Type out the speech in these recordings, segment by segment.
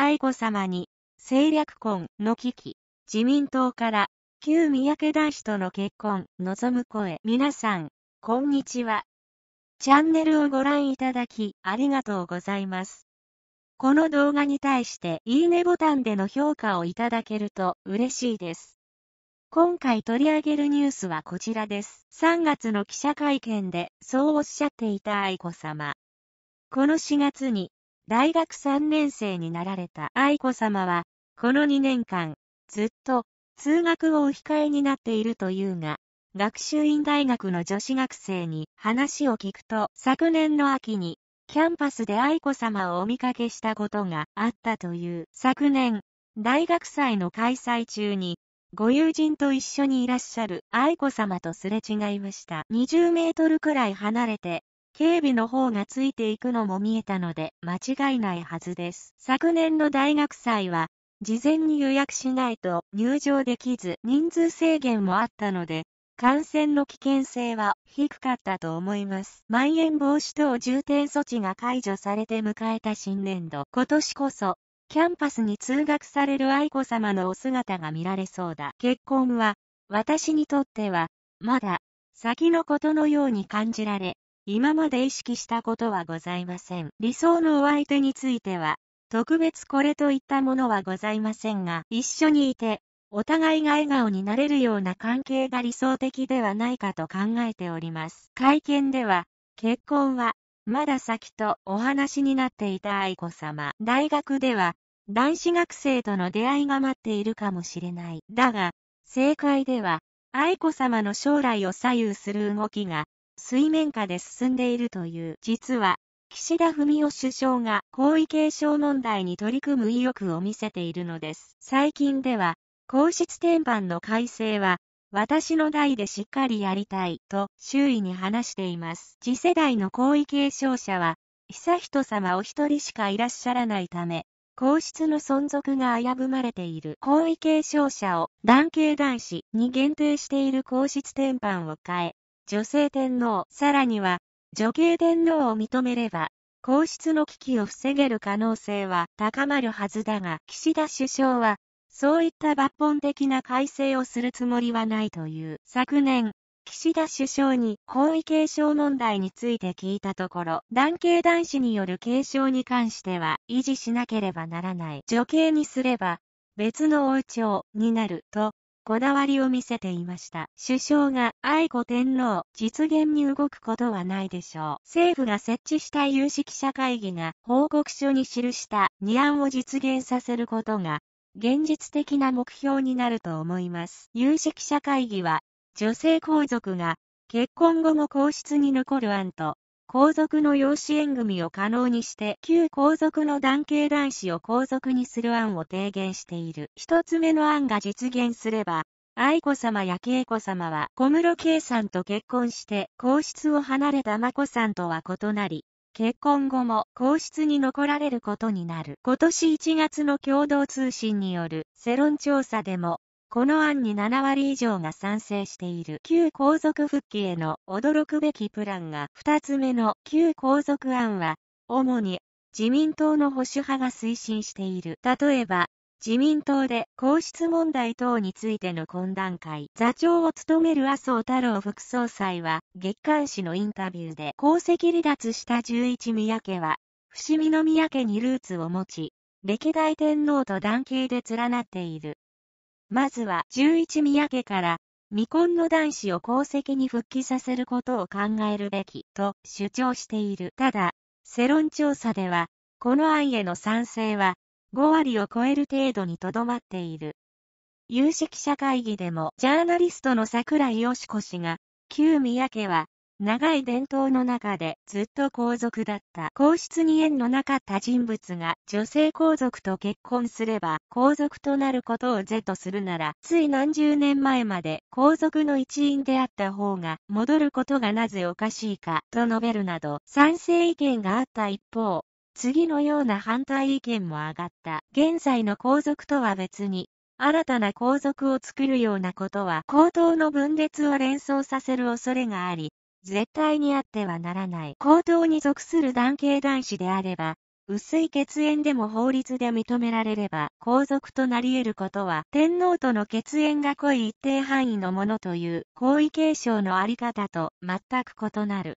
愛子さまに、政略婚の危機、自民党から、旧三宅男子との結婚、望む声。皆さん、こんにちは。チャンネルをご覧いただき、ありがとうございます。この動画に対して、いいねボタンでの評価をいただけると嬉しいです。今回取り上げるニュースはこちらです。3月の記者会見で、そうおっしゃっていた愛子さま。この4月に、大学3年生になられた愛子さまは、この2年間、ずっと通学をお控えになっているというが、学習院大学の女子学生に話を聞くと、昨年の秋に、キャンパスで愛子さまをお見かけしたことがあったという、昨年、大学祭の開催中に、ご友人と一緒にいらっしゃる愛子さまとすれ違いました。20メートルくらい離れて警備の方がついていくのも見えたので間違いないはずです。昨年の大学祭は、事前に予約しないと入場できず人数制限もあったので、感染の危険性は低かったと思います。まん延防止等重点措置が解除されて迎えた新年度。今年こそ、キャンパスに通学される愛子さまのお姿が見られそうだ。結婚は、私にとっては、まだ、先のことのように感じられ、今まで意識したことはございません。理想のお相手については、特別これといったものはございませんが、一緒にいて、お互いが笑顔になれるような関係が理想的ではないかと考えております。会見では、結婚は、まだ先とお話になっていた愛子さま。大学では、男子学生との出会いが待っているかもしれない。だが、正解では、愛子さまの将来を左右する動きが、水面下で進んでいるという。実は、岸田文雄首相が皇位継承問題に取り組む意欲を見せているのです。最近では、皇室転換の改正は、私の代でしっかりやりたいと周囲に話しています。次世代の皇位継承者は、悠仁さまお一人しかいらっしゃらないため、皇室の存続が危ぶまれている皇位継承者を男系男子に限定している皇室転換を変え、女性天皇、さらには、女系天皇を認めれば、皇室の危機を防げる可能性は高まるはずだが、岸田首相は、そういった抜本的な改正をするつもりはないという。昨年、岸田首相に皇位継承問題について聞いたところ、男系男子による継承に関しては維持しなければならない。女系にすれば、別の王朝になるとこだわりを見せていました。首相が愛子天皇、実現に動くことはないでしょう。政府が設置した有識者会議が報告書に記した2案を実現させることが、現実的な目標になると思います。有識者会議は、女性皇族が結婚後も皇室に残る案と、皇族の養子縁組を可能にして、旧皇族の男系男子を皇族にする案を提言している。一つ目の案が実現すれば、愛子様や恵子様は小室圭さんと結婚して、皇室を離れた眞子さんとは異なり、結婚後も皇室に残られることになる。今年1月の共同通信による世論調査でも、この案に7割以上が賛成している旧皇族復帰への驚くべきプランが2つ目の旧皇族案は、主に自民党の保守派が推進している。例えば、自民党で皇室問題等についての懇談会、座長を務める麻生太郎副総裁は、月刊誌のインタビューで、功績離脱した十一宮家は、伏見宮家にルーツを持ち、歴代天皇と男系で連なっている。まずは十一宮家から、未婚の男子を功績に復帰させることを考えるべきと主張している。ただ、世論調査では、この案への賛成は5割を超える程度にとどまっている。有識者会議でもジャーナリストの桜井よし子氏が、旧宮家は長い伝統の中でずっと皇族だった皇室に縁のなかった人物が女性皇族と結婚すれば皇族となることを是とするならつい何十年前まで皇族の一員であった方が戻ることがなぜおかしいかと述べるなど賛成意見があった一方次のような反対意見も上がった。現在の皇族とは別に、新たな皇族を作るようなことは、皇統の分裂を連想させる恐れがあり、絶対にあってはならない行動に属する男系男子であれば、薄い血縁でも法律で認められれば、皇族となり得ることは、天皇との血縁が濃い一定範囲のものという、皇位継承のあり方と全く異なる。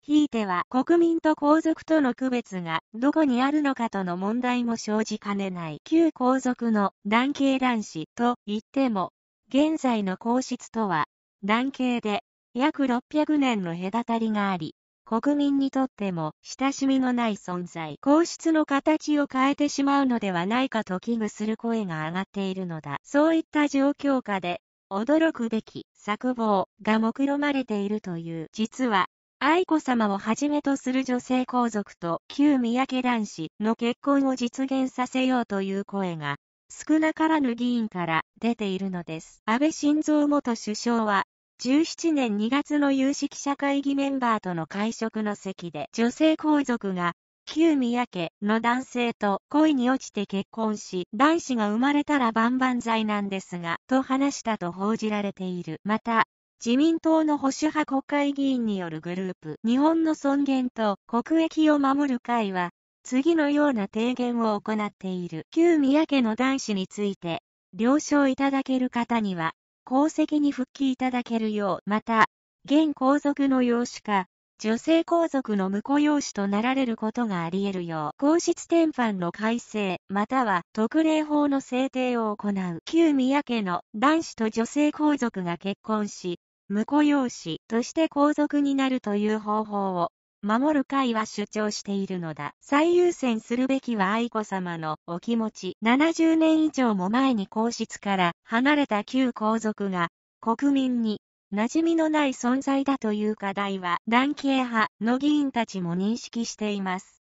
ひいては、国民と皇族との区別が、どこにあるのかとの問題も生じかねない、旧皇族の男系男子と言っても、現在の皇室とは、男系で約600年の隔たりがあり、国民にとっても親しみのない存在、皇室の形を変えてしまうのではないかと危惧する声が上がっているのだ。そういった状況下で、驚くべき作望が目論まれているという、実は、愛子さまをはじめとする女性皇族と旧三宅男子の結婚を実現させようという声が、少なからぬ議員から出ているのです。安倍晋三元首相は、17年2月の有識者会議メンバーとの会食の席で女性皇族が旧宮家の男性と恋に落ちて結婚し、男子が生まれたら万々歳なんですが、と話したと報じられている。また、自民党の保守派国会議員によるグループ、日本の尊厳と国益を守る会は、次のような提言を行っている。旧宮家の男子について、了承いただける方には、功績に復帰いただけるよう、また、現皇族の養子か、女性皇族の婿養子となられることがあり得るよう、皇室典範の改正、または特例法の制定を行う。旧宮家の男子と女性皇族が結婚し、婿養子として皇族になるという方法を守る会は主張しているのだ。最優先するべきは愛子さまのお気持ち。70年以上も前に皇室から離れた旧皇族が国民に馴染みのない存在だという課題は、男系派の議員たちも認識しています。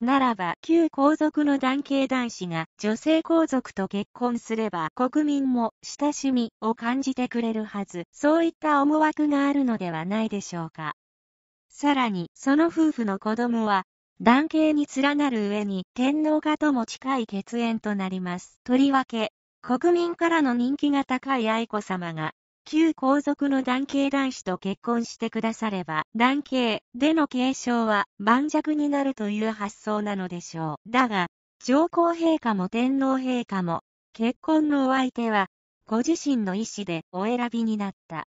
ならば、旧皇族の男系男子が女性皇族と結婚すれば国民も親しみを感じてくれるはず、そういった思惑があるのではないでしょうか。さらに、その夫婦の子供は、男系に連なる上に天皇家とも近い血縁となります。とりわけ、国民からの人気が高い愛子様が、旧皇族の男系男子と結婚してくだされば、男系での継承は盤石になるという発想なのでしょう。だが、上皇陛下も天皇陛下も、結婚のお相手は、ご自身の意思でお選びになった。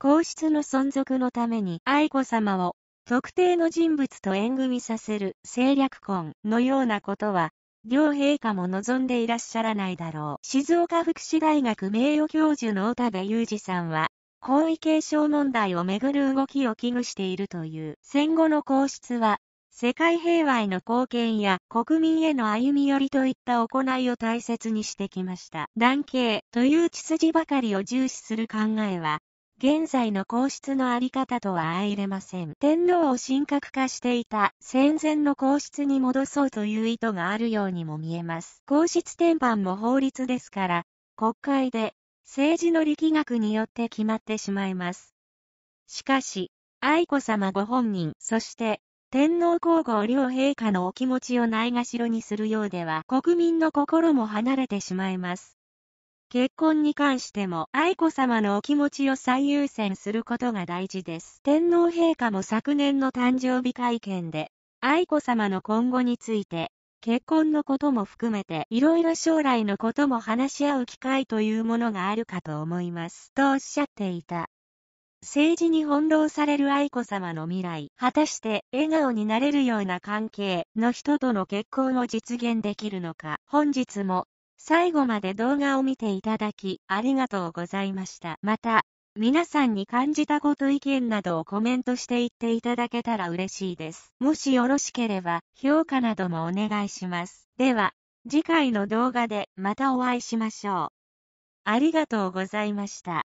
皇室の存続のために愛子さまを特定の人物と縁組させる政略婚のようなことは、両陛下も望んでいらっしゃらないだろう。静岡福祉大学名誉教授の田部裕二さんは、皇位継承問題をめぐる動きを危惧しているという。戦後の皇室は、世界平和への貢献や国民への歩み寄りといった行いを大切にしてきました。男系という血筋ばかりを重視する考えは、現在の皇室のあり方とは相れません。天皇を神格化していた戦前の皇室に戻そうという意図があるようにも見えます。皇室転換も法律ですから、国会で政治の力学によって決まってしまいます。しかし、愛子さまご本人、そして天皇皇后両陛下のお気持ちをないがしろにするようでは国民の心も離れてしまいます。結婚に関しても愛子さまのお気持ちを最優先することが大事です。天皇陛下も昨年の誕生日会見で、愛子さまの今後について、結婚のことも含めて、いろいろ将来のことも話し合う機会というものがあるかと思います、とおっしゃっていた。政治に翻弄される愛子さまの未来、果たして笑顔になれるような関係の人との結婚を実現できるのか、本日も最後まで動画を見ていただき、ありがとうございました。また、皆さんに感じたこと意見などをコメントしていっていただけたら嬉しいです。もしよろしければ、評価などもお願いします。では、次回の動画でまたお会いしましょう。ありがとうございました。